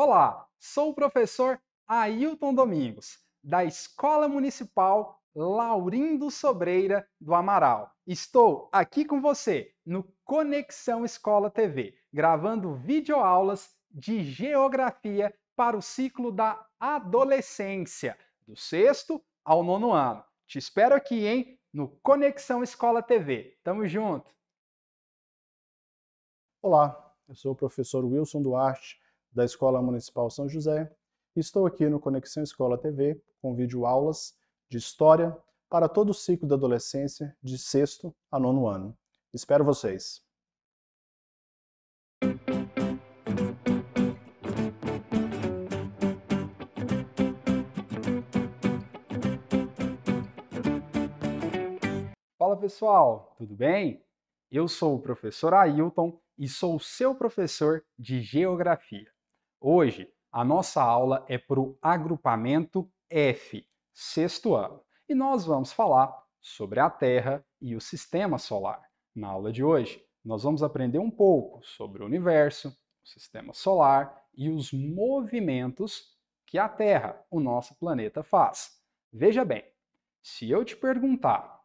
Olá, sou o professor Ailton Domingos, da Escola Municipal Laurindo Sobreira do Amaral. Estou aqui com você no Conexão Escola TV, gravando videoaulas de geografia para o ciclo da adolescência, do sexto ao nono ano. Te espero aqui, hein? No Conexão Escola TV. Tamo junto! Olá, eu sou o professor Wilson Duarte da Escola Municipal São José, estou aqui no Conexão Escola TV com aulas de História para todo o ciclo da adolescência de sexto a nono ano. Espero vocês! Fala pessoal, tudo bem? Eu sou o professor Ailton e sou seu professor de Geografia. Hoje, a nossa aula é para o agrupamento F, sexto ano, e nós vamos falar sobre a Terra e o Sistema Solar. Na aula de hoje, nós vamos aprender um pouco sobre o Universo, o Sistema Solar e os movimentos que a Terra, o nosso planeta, faz. Veja bem, se eu te perguntar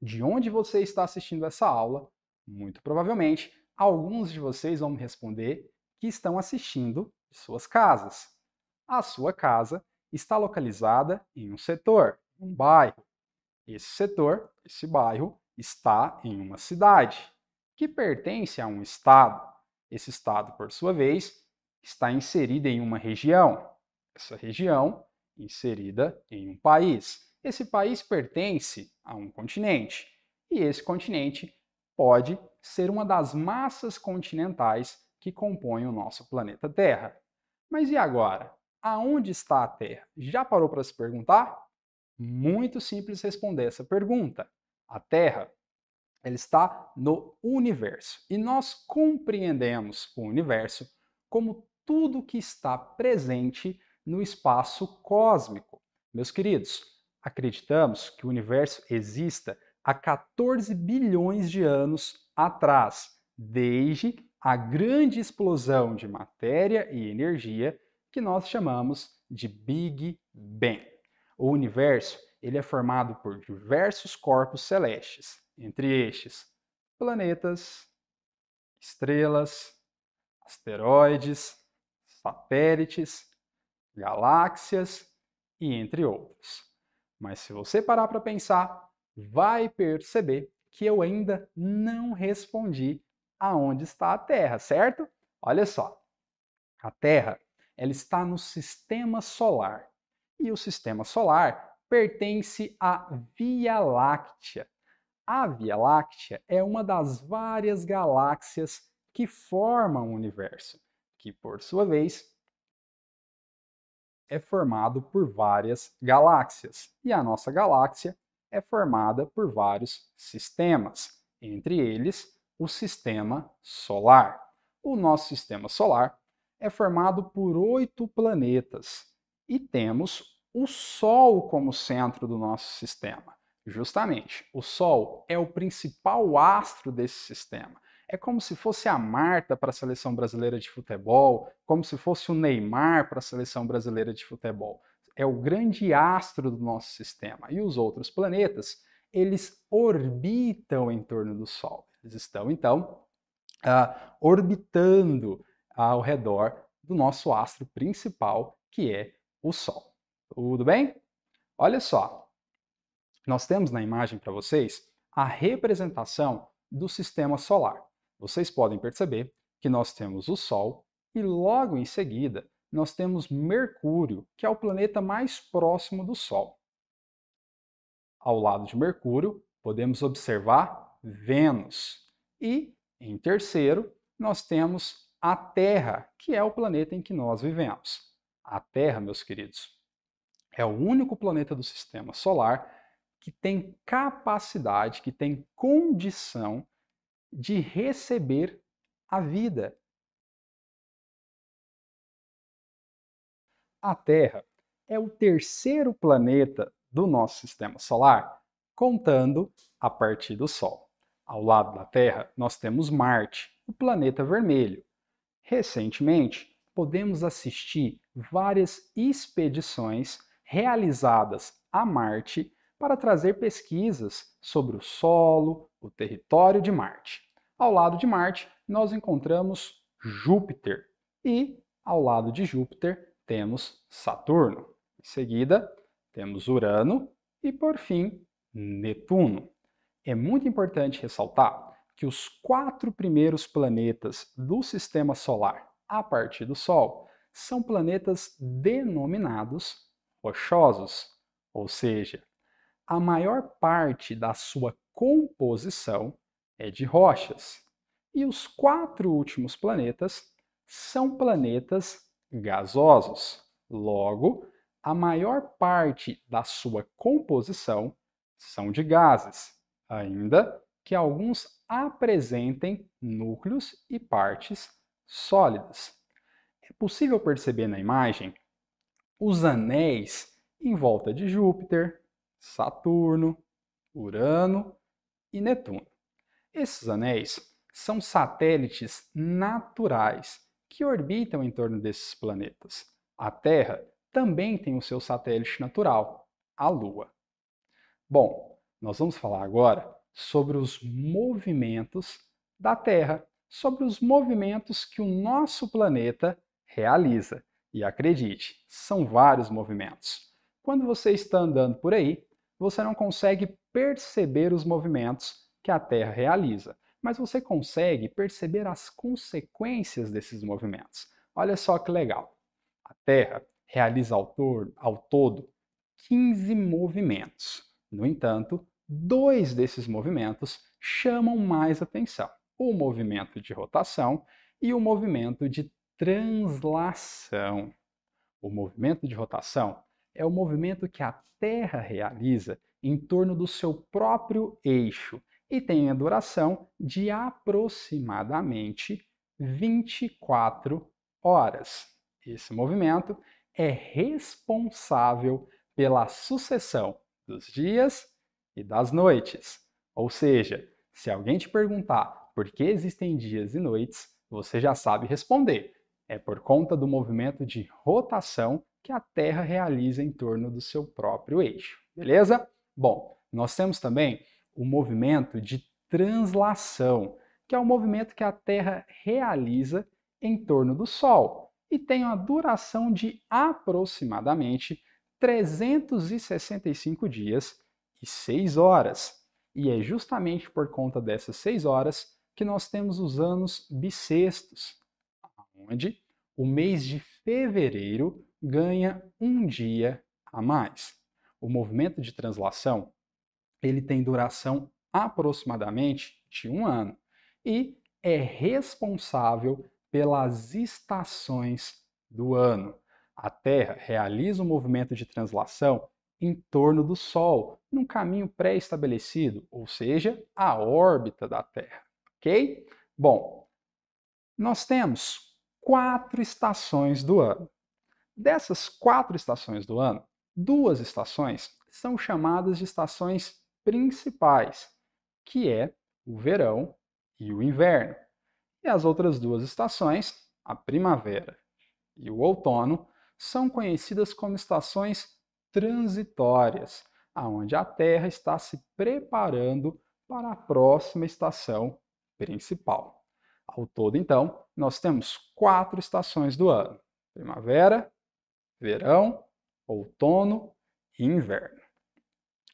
de onde você está assistindo essa aula, muito provavelmente alguns de vocês vão me responder que estão assistindo de suas casas. A sua casa está localizada em um setor, um bairro. Esse setor, esse bairro, está em uma cidade, que pertence a um estado. Esse estado, por sua vez, está inserido em uma região. Essa região, inserida em um país. Esse país pertence a um continente. E esse continente pode ser uma das massas continentais que compõem o nosso planeta Terra. Mas e agora? Aonde está a Terra? Já parou para se perguntar? Muito simples responder essa pergunta. A Terra ela está no universo e nós compreendemos o universo como tudo que está presente no espaço cósmico. Meus queridos, acreditamos que o universo exista há 14 bilhões de anos atrás, desde a grande explosão de matéria e energia que nós chamamos de Big Bang. O universo ele é formado por diversos corpos celestes, entre estes planetas, estrelas, asteroides, satélites, galáxias e entre outros. Mas se você parar para pensar, vai perceber que eu ainda não respondi aonde está a Terra, certo? Olha só. A Terra, ela está no sistema solar. E o sistema solar pertence à Via Láctea. A Via Láctea é uma das várias galáxias que formam o universo, que por sua vez é formado por várias galáxias. E a nossa galáxia é formada por vários sistemas, entre eles o sistema solar. O nosso sistema solar é formado por oito planetas e temos o Sol como centro do nosso sistema. Justamente, o Sol é o principal astro desse sistema. É como se fosse a Marta para a seleção brasileira de futebol, como se fosse o Neymar para a seleção brasileira de futebol. É o grande astro do nosso sistema. E os outros planetas, eles orbitam em torno do Sol. Eles estão, então, uh, orbitando ao redor do nosso astro principal, que é o Sol. Tudo bem? Olha só, nós temos na imagem para vocês a representação do sistema solar. Vocês podem perceber que nós temos o Sol e logo em seguida nós temos Mercúrio, que é o planeta mais próximo do Sol. Ao lado de Mercúrio, podemos observar Vênus. E, em terceiro, nós temos a Terra, que é o planeta em que nós vivemos. A Terra, meus queridos, é o único planeta do sistema solar que tem capacidade, que tem condição de receber a vida. A Terra é o terceiro planeta do nosso sistema solar, contando a partir do Sol. Ao lado da Terra, nós temos Marte, o planeta vermelho. Recentemente, podemos assistir várias expedições realizadas a Marte para trazer pesquisas sobre o solo, o território de Marte. Ao lado de Marte, nós encontramos Júpiter e ao lado de Júpiter temos Saturno. Em seguida, temos Urano e, por fim, Netuno. É muito importante ressaltar que os quatro primeiros planetas do sistema solar a partir do Sol são planetas denominados rochosos, ou seja, a maior parte da sua composição é de rochas. E os quatro últimos planetas são planetas gasosos. Logo, a maior parte da sua composição são de gases ainda que alguns apresentem núcleos e partes sólidas. É possível perceber na imagem os anéis em volta de Júpiter, Saturno, Urano e Netuno. Esses anéis são satélites naturais que orbitam em torno desses planetas. A Terra também tem o seu satélite natural, a Lua. Bom, nós vamos falar agora sobre os movimentos da Terra, sobre os movimentos que o nosso planeta realiza. E acredite, são vários movimentos. Quando você está andando por aí, você não consegue perceber os movimentos que a Terra realiza, mas você consegue perceber as consequências desses movimentos. Olha só que legal. A Terra realiza ao, ao todo 15 movimentos. No entanto, dois desses movimentos chamam mais atenção: o movimento de rotação e o movimento de translação. O movimento de rotação é o movimento que a Terra realiza em torno do seu próprio eixo e tem a duração de aproximadamente 24 horas. Esse movimento é responsável pela sucessão dos dias e das noites. Ou seja, se alguém te perguntar por que existem dias e noites, você já sabe responder. É por conta do movimento de rotação que a Terra realiza em torno do seu próprio eixo, beleza? Bom, nós temos também o movimento de translação, que é o movimento que a Terra realiza em torno do Sol e tem uma duração de aproximadamente 365 dias seis 6 horas. E é justamente por conta dessas 6 horas que nós temos os anos bissextos, onde o mês de fevereiro ganha um dia a mais. O movimento de translação ele tem duração aproximadamente de um ano e é responsável pelas estações do ano. A Terra realiza um movimento de translação em torno do Sol, num caminho pré-estabelecido, ou seja, a órbita da Terra. Ok? Bom, nós temos quatro estações do ano. Dessas quatro estações do ano, duas estações são chamadas de estações principais, que é o verão e o inverno. E as outras duas estações, a primavera e o outono, são conhecidas como estações transitórias, aonde a Terra está se preparando para a próxima estação principal. Ao todo, então, nós temos quatro estações do ano: primavera, verão, outono e inverno.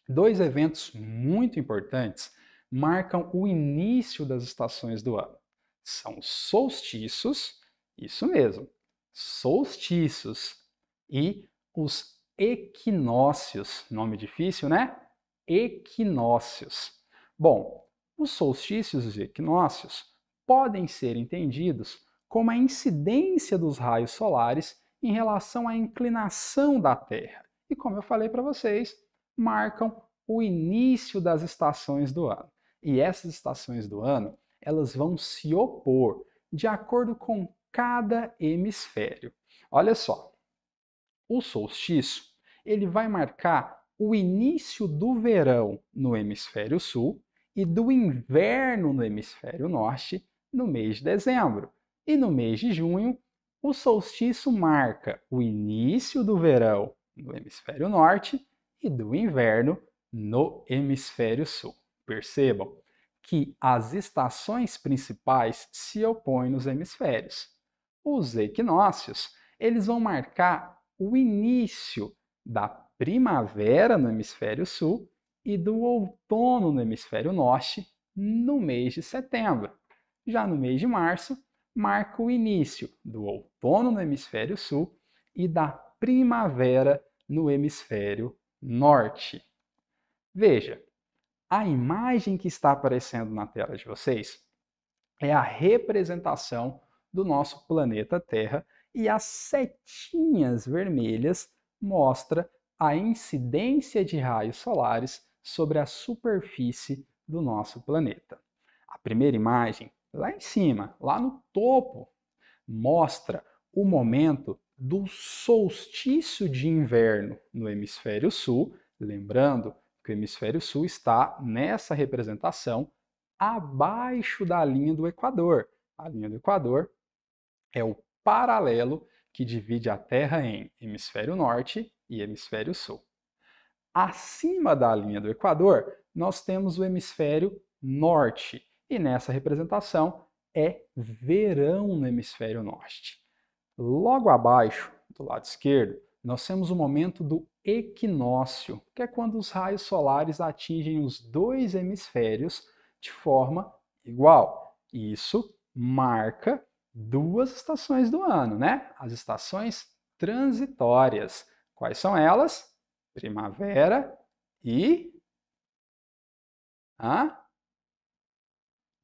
Dois eventos muito importantes marcam o início das estações do ano. São solstícios, isso mesmo, solstícios e os equinócios. Nome difícil, né? Equinócios. Bom, os solstícios e equinócios podem ser entendidos como a incidência dos raios solares em relação à inclinação da Terra. E como eu falei para vocês, marcam o início das estações do ano. E essas estações do ano, elas vão se opor de acordo com cada hemisfério. Olha só, o solstício ele vai marcar o início do verão no hemisfério sul e do inverno no hemisfério norte no mês de dezembro. E no mês de junho, o solstício marca o início do verão no hemisfério norte e do inverno no hemisfério sul. Percebam que as estações principais se opõem nos hemisférios. Os equinócios, eles vão marcar o início da primavera no hemisfério sul e do outono no hemisfério norte no mês de setembro. Já no mês de março, marca o início do outono no hemisfério sul e da primavera no hemisfério norte. Veja, a imagem que está aparecendo na tela de vocês é a representação do nosso planeta Terra e as setinhas vermelhas mostra a incidência de raios solares sobre a superfície do nosso planeta. A primeira imagem, lá em cima, lá no topo, mostra o momento do solstício de inverno no hemisfério sul, lembrando que o hemisfério sul está nessa representação abaixo da linha do Equador. A linha do Equador é o paralelo que divide a Terra em hemisfério norte e hemisfério sul. Acima da linha do Equador, nós temos o hemisfério norte, e nessa representação é verão no hemisfério norte. Logo abaixo, do lado esquerdo, nós temos o momento do equinócio, que é quando os raios solares atingem os dois hemisférios de forma igual. Isso marca duas estações do ano, né? As estações transitórias. Quais são elas? Primavera e a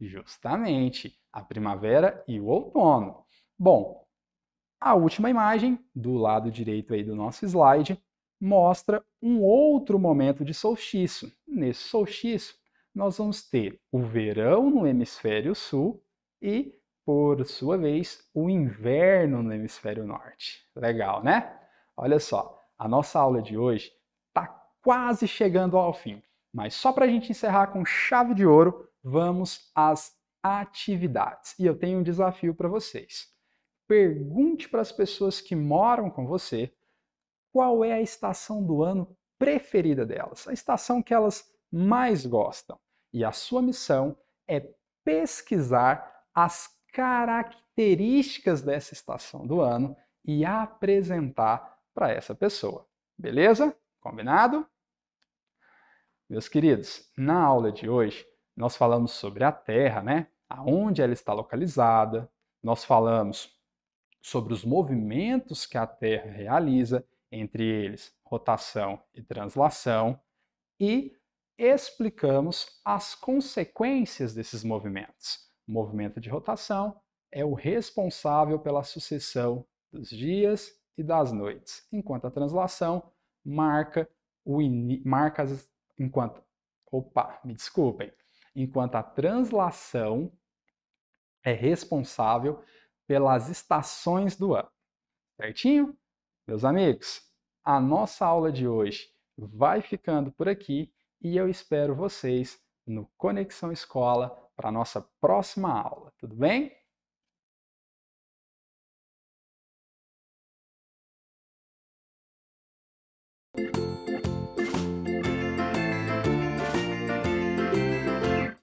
justamente a primavera e o outono. Bom, a última imagem do lado direito aí do nosso slide mostra um outro momento de solstício. Nesse solstício, nós vamos ter o verão no hemisfério sul e por sua vez, o inverno no hemisfério norte. Legal, né? Olha só, a nossa aula de hoje está quase chegando ao fim, mas só para a gente encerrar com chave de ouro, vamos às atividades. E eu tenho um desafio para vocês. Pergunte para as pessoas que moram com você qual é a estação do ano preferida delas, a estação que elas mais gostam. E a sua missão é pesquisar as características dessa estação do ano e apresentar para essa pessoa. Beleza? Combinado? Meus queridos, na aula de hoje nós falamos sobre a Terra, né? Aonde ela está localizada, nós falamos sobre os movimentos que a Terra realiza, entre eles rotação e translação, e explicamos as consequências desses movimentos. O movimento de rotação é o responsável pela sucessão dos dias e das noites, enquanto a translação marca o marca as... enquanto opa, me desculpem, enquanto a translação é responsável pelas estações do ano. Certinho? Meus amigos, a nossa aula de hoje vai ficando por aqui e eu espero vocês no Conexão Escola para a nossa próxima aula, tudo bem? thank you